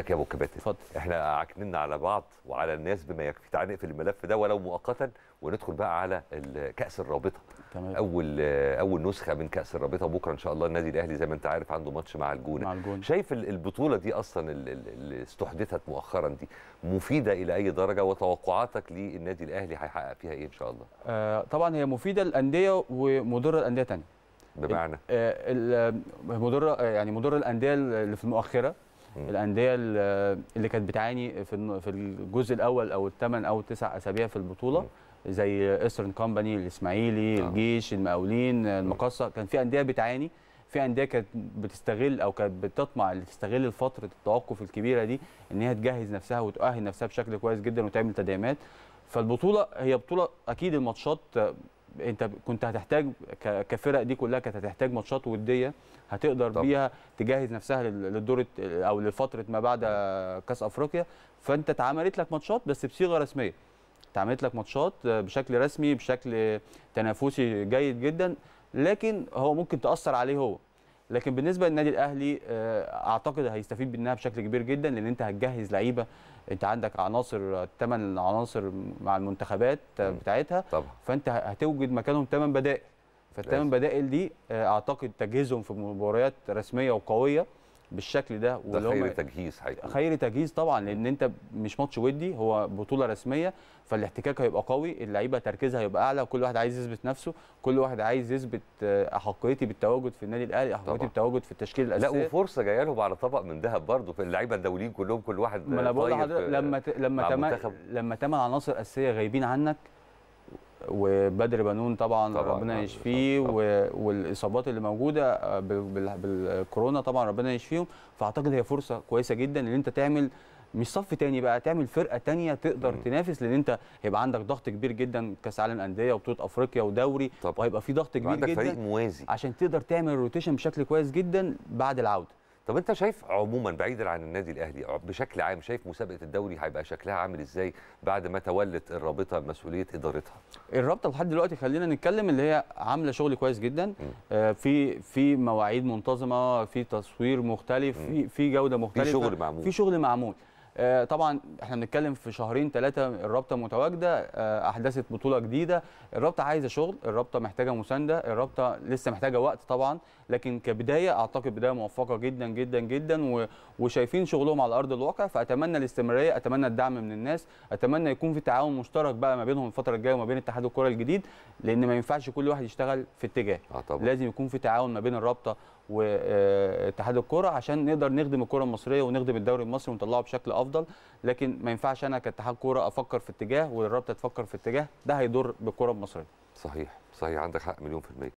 لك يا ابو كباتن فضل. احنا عكننا على بعض وعلى الناس بما يكفي تعال نقفل الملف ده ولو مؤقتا وندخل بقى على كاس الرابطه تمام. اول اول نسخه من كاس الرابطه بكره ان شاء الله النادي الاهلي زي ما انت عارف عنده ماتش مع الجونه, مع الجونة. شايف البطوله دي اصلا اللي استحدثت مؤخرا دي مفيده الى اي درجه وتوقعاتك للنادي الاهلي هيحقق فيها ايه ان شاء الله آه طبعا هي مفيده للانديه ومضره لانديه ثانيه بمعنى آه مضره يعني مضره الانديه اللي في المؤخره الانديه اللي كانت بتعاني في في الجزء الاول او الثمان او التسع اسابيع في البطوله زي ايسترن كومباني الاسماعيلي نعم. الجيش المقاولين المقصه كان في انديه بتعاني في انديه كانت بتستغل او كانت بتطمع اللي تستغل فتره التوقف الكبيره دي ان هي تجهز نفسها وتؤهل نفسها بشكل كويس جدا وتعمل تدعيمات فالبطوله هي بطوله اكيد الماتشات انت كنت هتحتاج كفرق دي كلها كانت هتحتاج ماتشات وديه هتقدر طبعا. بيها تجهز نفسها للدور او لفتره ما بعد كاس افريقيا فانت اتعملت لك ماتشات بس بصيغه رسميه اتعملت لك ماتشات بشكل رسمي بشكل تنافسي جيد جدا لكن هو ممكن تاثر عليه هو لكن بالنسبه للنادي الاهلي آه، اعتقد هيستفيد منها بشكل كبير جدا لان انت هتجهز لعيبه انت عندك عناصر ثمان عناصر مع المنتخبات آه، بتاعتها طبعا. فانت هتوجد مكانهم ثمان بدائل فالثمان بدائل دي آه، اعتقد تجهيزهم في مباريات رسميه وقويه بالشكل ده ده خير تجهيز هيكون خير تجهيز طبعا لان انت مش ماتش ودي هو بطوله رسميه فالاحتكاك هيبقى قوي اللعيبه تركيزها هيبقى اعلى وكل واحد عايز يثبت نفسه كل واحد عايز يثبت احقيتي آه، بالتواجد في النادي الاهلي احقيتي بالتواجد في التشكيل الاساسي لا وفرصه جايه لهم على طبق من ذهب برضه في اللعيبه الدوليين كلهم كل واحد ما انا بقول لحضرتك لما لما لما تمن عناصر اساسيه غايبين عنك وبدر بنون طبعا, طبعا ربنا نعم، يشفيه والاصابات اللي موجوده آه، بالكورونا طبعا ربنا يشفيهم فاعتقد هي فرصه كويسه جدا ان انت تعمل مش صف تاني بقى تعمل فرقه تانية تقدر مم. تنافس لان انت هيبقى عندك ضغط كبير جدا كاس عالم انديه وبطوله افريقيا ودوري طبعا. وهيبقى في ضغط كبير عندك جدا فريق موازي عشان تقدر تعمل روتيشن بشكل كويس جدا بعد العوده طب انت شايف عموما بعيدا عن النادي الاهلي بشكل عام شايف مسابقه الدوري هيبقى شكلها عامل ازاي بعد ما تولت الرابطه مسؤوليه ادارتها الرابطه لحد دلوقتي خلينا نتكلم اللي هي عامله شغل كويس جدا آه في في مواعيد منتظمه في تصوير مختلف في في جوده مختلفه في شغل معمول في شغل معمول آه، طبعا احنا بنتكلم في شهرين ثلاثه الرابطه متواجده آه، احدثت بطوله جديده الرابطه عايزه شغل الرابطه محتاجه مسانده الرابطه لسه محتاجه وقت طبعا لكن كبدايه اعتقد بدايه موفقه جدا جدا جدا وشايفين شغلهم على ارض الواقع فاتمنى الاستمراريه اتمنى الدعم من الناس اتمنى يكون في تعاون مشترك بقى ما بينهم الفتره الجايه وما بين اتحاد الكره الجديد لان ما ينفعش كل واحد يشتغل في اتجاه آه طبعا. لازم يكون في تعاون ما بين الرابطه واتحاد الكره عشان نقدر نخدم الكره المصريه ونخدم الدوري المصري ونطلعه بشكل افضل لكن ما ينفعش انا كاتحاد كوره افكر في اتجاه والرابطه تفكر في اتجاه ده هيضر بالكره المصريه صحيح صحيح عندك حق مليون في الميه